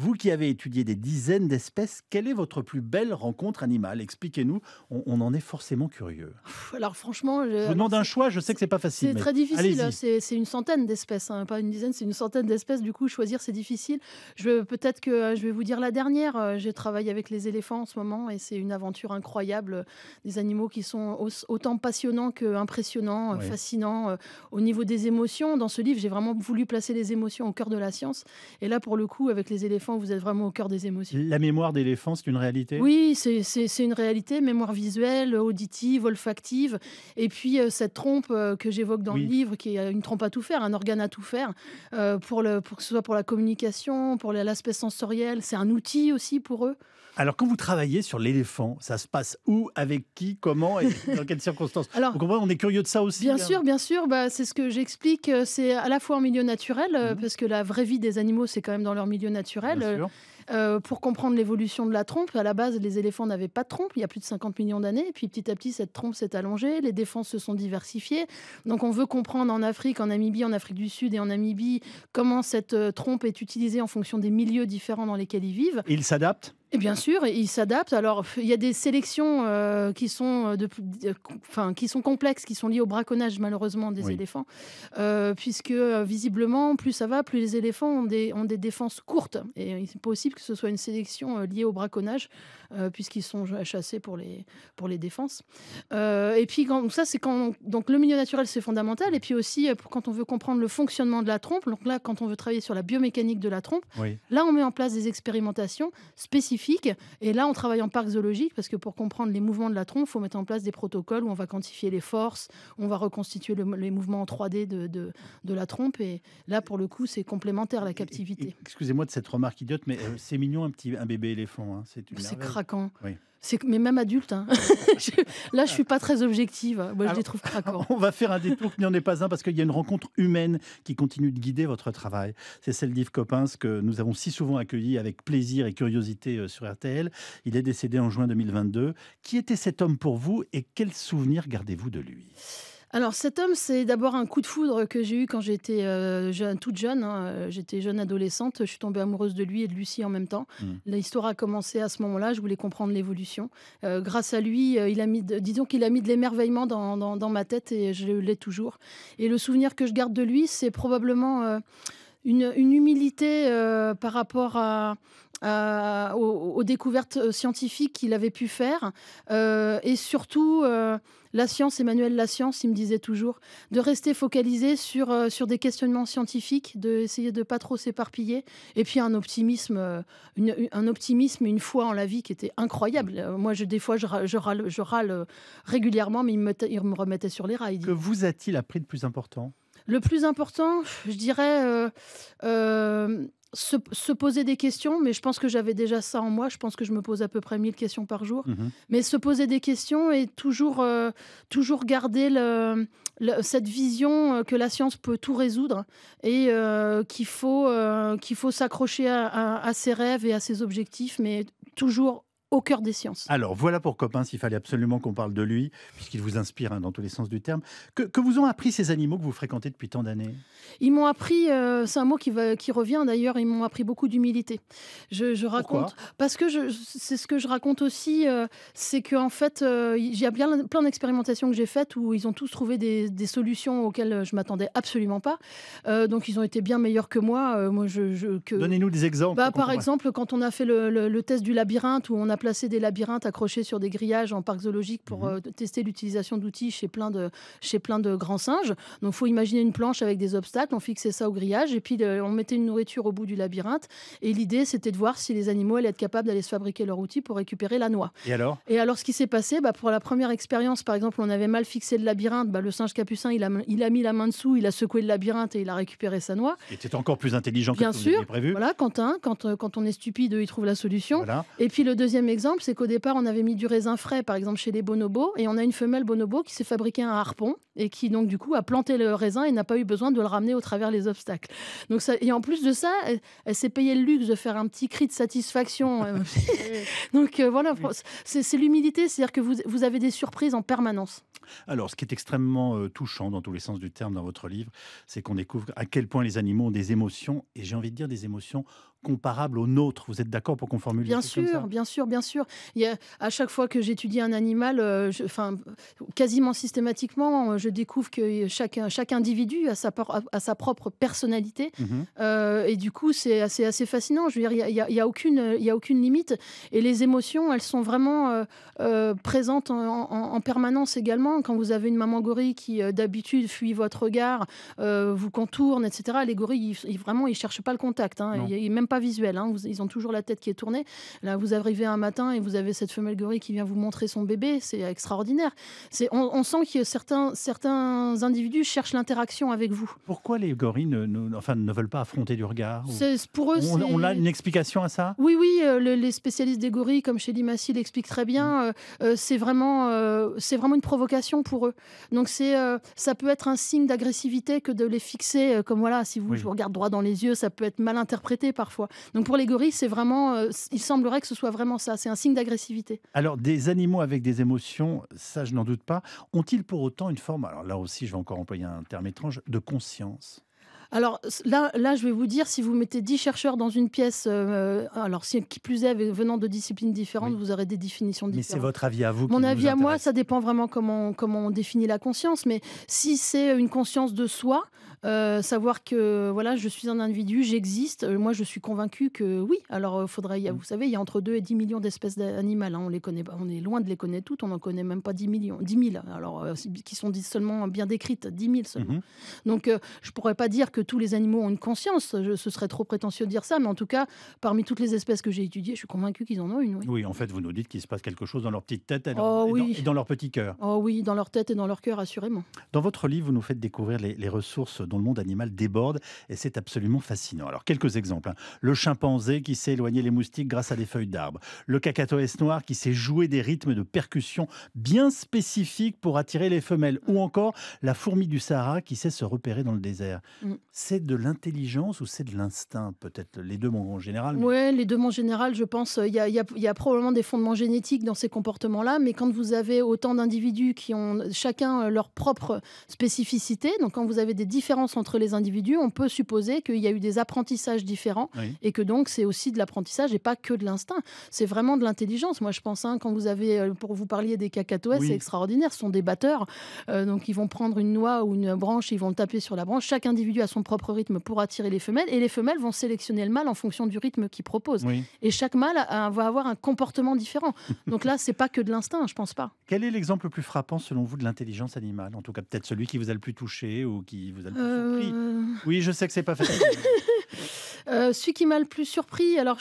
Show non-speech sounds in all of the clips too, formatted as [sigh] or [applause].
Vous qui avez étudié des dizaines d'espèces, quelle est votre plus belle rencontre animale Expliquez-nous, on, en est forcément curieux. Alors franchement, je, je vous demande un choix, je sais que c'est pas facile. C'est très difficile, hein, c'est une centaine d'espèces, hein, pas une dizaine, c'est une centaine d'espèces, du coup choisir c'est difficile. Je Peut-être que euh, je vais vous dire la dernière, euh, j'ai travaillé avec les éléphants en ce moment et c'est une aventure incroyable, euh, des animaux qui sont autant passionnants que fascinants au niveau des émotions. Dans ce livre, j'ai vraiment voulu placer les émotions au cœur de la science et là pour le coup avec les éléphants, vous êtes vraiment au cœur des émotions. La mémoire d'éléphant, c'est une réalité Oui, c'est une réalité, mémoire visuelle, auditive, olfactive. Et puis euh, cette trompe euh, que j'évoque dans le livre, qui est une trompe à tout faire, un organe à tout faire, euh, pour, le, pour que ce soit pour la communication, pour l'aspect sensoriel, c'est un outil aussi pour eux. Alors, quand vous travaillez sur l'éléphant, ça se passe où, avec qui, comment et [laughs] dans quelles circonstances Alors, on est curieux de ça aussi. Bien hein. sûr, bien sûr, bah, c'est ce que j'explique. C'est à la fois en milieu naturel, mhm. parce que la vraie vie des animaux, c'est quand même dans leur milieu naturel euh, euh, pour comprendre l'évolution de la trompe, à la base, les éléphants n'avaient pas de trompe il y a plus de 50 millions d'années. Et puis petit à petit, cette trompe s'est allongée, les défenses se sont diversifiées. Donc on veut comprendre en Afrique, en Namibie, en Afrique du Sud et en Namibie, comment cette euh, trompe est utilisée en fonction des milieux différents dans lesquels ils vivent. Ils s'adaptent et bien sûr, ils s'adaptent. Alors, il y a des sélections euh, qui, sont euh, de, euh, enfin, qui sont complexes, qui sont liées au braconnage, malheureusement, des éléphants. puisque, visiblement, plus ça va, plus les éléphants ont des, ont des défenses courtes. Et il est possible que ce soit une sélection liée au braconnage, puisqu'ils sont chassés pour les, pour les défenses. et puis, quand, ça, c'est quand. donc, le milieu naturel, c'est fondamental. Et puis aussi, quand on veut comprendre le fonctionnement de la trompe, donc là, quand on veut travailler sur la biomécanique de la trompe, là, on met en place des expérimentations spécifiques et là, on travaille en parc zoologique parce que pour comprendre les mouvements de la trompe, il faut mettre en place des protocoles où on va quantifier les forces, on va reconstituer les mouvements en 3D de, de, la trompe. Et là, pour le coup, c'est complémentaire la captivité. Excusez-moi de cette remarque idiote, mais euh, c'est mignon un petit un bébé éléphant. Hein. C'est craquant. Oui. Mais même adulte. Hein. [laughs] je, là, je suis pas très objective. Moi, je les trouve craquants. [laughs] On va faire un détour n'y en est pas un parce qu'il y a une rencontre humaine qui continue de guider votre travail. C'est celle d'Yves Coppens que nous avons si souvent accueilli avec plaisir et curiosité euh, sur RTL. Il est décédé en juin 2022. Qui était cet homme pour vous et quels souvenirs gardez-vous de lui alors cet homme, c'est d'abord un coup de foudre que j'ai eu quand j'étais euh, jeune, toute jeune. Hein. Euh, j'étais jeune adolescente. Je suis tombée amoureuse de lui et de Lucie en même temps. La mmh. L'histoire a commencé à ce moment-là. Je voulais comprendre l'évolution. Euh, grâce à lui, il a mis, disons qu'il a mis de l'émerveillement dans, ma tête et je l'ai toujours. Et le souvenir que je garde de lui, c'est probablement une, une humilité par rapport à euh, aux, découvertes euh, scientifiques qu'il avait pu faire. Euh, et surtout, la science, Emmanuel La Science, il me disait toujours, de rester focalisé sur, sur des questionnements scientifiques, d'essayer de ne pas trop s'éparpiller. Et puis un optimisme, une, un optimisme, une foi en la vie qui était incroyable. Moi, je, des fois, je, je, râle, régulièrement, mais il me, il me remettait sur les rails. Que vous a-t-il appris de plus important le plus important, je dirais, euh, se, poser des questions, mais je pense que j'avais déjà ça en moi. Je pense que je me pose à peu près 1000 questions par jour. Mhm. Mais se poser des questions et toujours, euh, toujours garder cette vision euh, que la science peut tout résoudre et euh, qu'il faut, qu'il faut s'accrocher à ses rêves et à ses objectifs, mais toujours au cœur des sciences. Alors voilà pour Copain, s'il fallait absolument qu'on parle de lui, puisqu'il vous inspire hein, dans tous les sens du terme. Que, vous ont appris ces animaux que vous fréquentez depuis tant d'années Ils m'ont appris, euh, c'est un mot qui, va, qui revient d'ailleurs, ils m'ont appris beaucoup d'humilité. Je, raconte, parce que c'est ce que je raconte aussi, euh, c'est c'est qu'en fait, euh, il y a bien plein d'expérimentations que j'ai faites où ils ont tous trouvé des, solutions auxquelles je m'attendais absolument pas. donc ils ont été bien meilleurs que moi. moi je, que... Donnez-nous des exemples. Bah, par exemple, quand on a fait le, le test du labyrinthe où on a Placer des labyrinthes accrochés sur des grillages en parc zoologique pour mhm. euh, tester l'utilisation d'outils chez plein de chez plein de grands singes. Donc, il faut imaginer une planche avec des obstacles, on fixait ça au grillage et puis on mettait une nourriture au bout du labyrinthe. Et l'idée, c'était de voir si les animaux allaient être capables d'aller se fabriquer leur outil pour récupérer la noix. Et alors Et alors, ce qui s'est passé, bah, pour la première expérience, par exemple, on avait mal fixé le labyrinthe. Bah, le singe capucin, il a, il a mis la main dessous, il a secoué le labyrinthe et il a récupéré sa noix. Et était encore plus intelligent que ce que Bien sûr. prévu. Voilà, quand, euh, quand on est stupide, il trouve la solution. Et puis le deuxième exemple, c'est qu'au départ, on avait mis du raisin frais, par exemple, chez les bonobos, et on a une femelle bonobo qui s'est fabriqué un harpon et qui, donc, du coup, a planté le raisin et n'a pas eu besoin de le ramener au travers les obstacles. Donc, ça, et en plus de ça, elle, s'est payée le luxe de faire un petit cri de satisfaction. Euh, [laughs] [laughs] donc, euh, voilà, c'est l'humilité, c'est-à-dire que vous avez des surprises en permanence. Alors, ce qui est extrêmement euh, touchant dans tous les sens du terme dans votre livre, c'est qu'on découvre à quel point les animaux ont des émotions, et j'ai envie de dire des émotions comparables aux nôtres. Vous êtes d'accord pour qu'on formule bien sûr, bien sûr, bien sûr. Il y a, à chaque fois que j'étudie un animal, euh, quasiment systématiquement, euh, je découvre que chaque, individu a sa, propre personnalité, mhm. et du coup, c'est assez, fascinant. Je veux dire, il n'y a, aucune, a aucune limite, et les émotions, elles sont vraiment présentes en permanence également. Quand vous avez une maman gorille qui, euh, d'habitude, fuit votre regard, euh, vous contourne, etc., les gorilles, vraiment, ils, vraiment, ils cherchent pas le contact. Hein. Ils, même pas visuel. Hein. ils ont toujours la tête qui est tournée. Là, vous arrivez un matin et vous avez cette femelle gorille qui vient vous montrer son bébé. C'est extraordinaire. C'est, on, sent que certains, certains individus cherchent l'interaction avec vous. Pourquoi les gorilles ne, enfin, ne veulent pas affronter du regard Pour eux, on, a une explication à ça Oui, oui. Euh, les spécialistes des gorilles, comme chez Limassi, l'expliquent très bien. c'est, vraiment, c'est vraiment une provocation pour eux. Donc c'est, euh, ça peut être un signe d'agressivité que de les fixer, euh, comme voilà, si vous, je vous regarde droit dans les yeux, ça peut être mal interprété parfois. Donc pour les gorilles, c'est vraiment, euh, il semblerait que ce soit vraiment ça, c'est un signe d'agressivité. Alors des animaux avec des émotions, ça je n'en doute pas, ont-ils pour autant une forme, alors là aussi je vais encore employer un terme étrange, de conscience alors là, là, je vais vous dire, si vous mettez 10 chercheurs dans une pièce, euh, alors si, qui plus est, venant de disciplines différentes, vous aurez des définitions différentes. Mais c'est votre avis à vous Mon avis à moi, ça dépend vraiment comment on définit la conscience. Mais si c'est une conscience de soi, euh, savoir que voilà, je suis un individu, j'existe. Euh, moi, je suis convaincu que oui. Alors, euh, il faudrait, mm. vous savez, il y a entre 2 et 10 millions d'espèces d'animaux hein. on les connaît, on est loin de les connaître toutes. On n'en connaît même pas 10 millions, 10 000. Alors, qui sont seulement bien décrites, 10 000 seulement. Mm-hmm. Donc, je pourrais pas dire que tous les animaux ont une conscience. ce serait trop prétentieux de dire ça. Mais en tout cas, parmi toutes les espèces que j'ai étudiées, je suis convaincu qu'ils en ont une. Oui. oui. en fait, vous nous dites qu'il se passe quelque chose dans leur petite tête et dans, oh oui. dans, leur petit cœur. Oh oui, dans leur tête et dans leur cœur, assurément. Dans votre livre, vous nous faites découvrir les, les ressources dont le monde animal déborde et c'est absolument fascinant. Alors quelques exemples. Hein. Le chimpanzé qui sait éloigner les moustiques grâce à des feuilles d'arbres. Le cacatoès noir qui sait jouer des rythmes de percussion bien spécifiques pour attirer les femelles. Ou encore la fourmi du Sahara qui sait se repérer dans le désert. Mm. C'est de l'intelligence ou c'est de l'instinct Peut-être les deux en général. Mais... Oui, les deux en général, je pense. Euh, il y, a, probablement des fondements génétiques dans ces comportements-là, mais quand vous avez autant d'individus qui ont chacun euh, leur propre spécificité, donc quand vous avez des différents entre les individus, on peut supposer qu'il y a eu des apprentissages différents et que donc c'est aussi de l'apprentissage et pas que de l'instinct. C'est vraiment de l'intelligence. Moi, je pense, hein, quand vous avez, euh, pour vous parliez des cacatoès, c'est extraordinaire. Ce sont des batteurs. Euh, donc, ils vont prendre une noix ou une branche, ils vont le taper sur la branche. Chaque individu a son propre rythme pour attirer les femelles et les femelles vont sélectionner le mâle en fonction du rythme qu'il propose. Et chaque mâle va avoir un comportement différent. [laughs] Donc là, c'est pas que de l'instinct, je pense pas. Quel est l'exemple le plus frappant selon vous de l'intelligence animale En tout cas, peut-être celui qui vous a le plus touché ou qui vous a le plus euh. Oui, je sais que c'est pas facile. [laughs] Euh, celui qui m'a le plus surpris, alors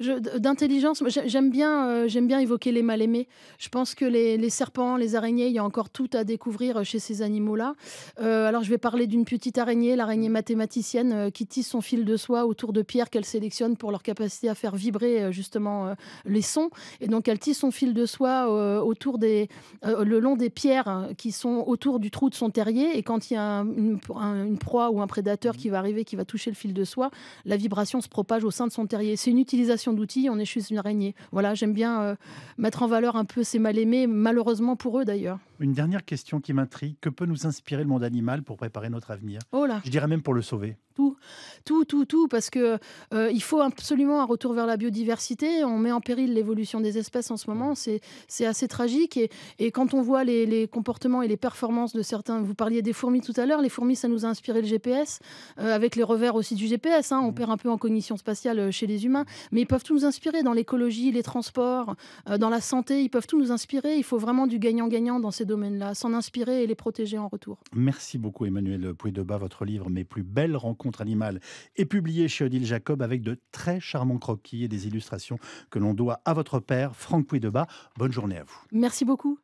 je, d'intelligence, j'aime bien, euh, j'aime bien évoquer les mal-aimés. Je pense que les, serpents, les araignées, il y a encore tout à découvrir euh, chez ces animaux-là. alors je vais parler d'une petite araignée, l'araignée mmh. mathématicienne qui tisse son fil de soie autour de pierres qu'elle sélectionne pour leur capacité à faire vibrer justement les sons. Et donc elle tisse son fil de soie autour des, le long des pierres hein, qui sont autour du trou de son terrier. Et quand il y a une, proie ou un prédateur mmh. qui va arriver, qui va toucher le fil de soie, la vibration se propage au sein de son terrier. C'est une utilisation d'outils, on est chez une araignée. Voilà, j'aime bien euh, mettre en valeur un peu ces mal-aimés, malheureusement pour eux d'ailleurs. Une dernière question qui m'intrigue. Que peut nous inspirer le monde animal pour préparer notre avenir oh là. Je dirais même pour le sauver. Tout, tout, tout, tout, parce que euh, il faut absolument un retour vers la biodiversité. On met en péril l'évolution des espèces en ce moment. C'est assez tragique. Et, et, quand on voit les, comportements et les performances de certains, vous parliez des fourmis tout à l'heure. Les fourmis, ça nous a inspiré le GPS, euh, avec les revers aussi du GPS. Hein. On mm. perd un peu en cognition spatiale euh, chez les humains, mais ils peuvent tout nous inspirer dans l'écologie, les transports, dans la santé. Ils peuvent tout nous inspirer. Il faut vraiment du gagnant-gagnant dans ces là s'en inspirer et les protéger en retour. Merci beaucoup Emmanuel pouy Votre livre Mes plus belles rencontres animales est publié chez Odile Jacob avec de très charmants croquis et des illustrations que l'on doit à votre père, Franck pouy Bonne journée à vous. Merci beaucoup.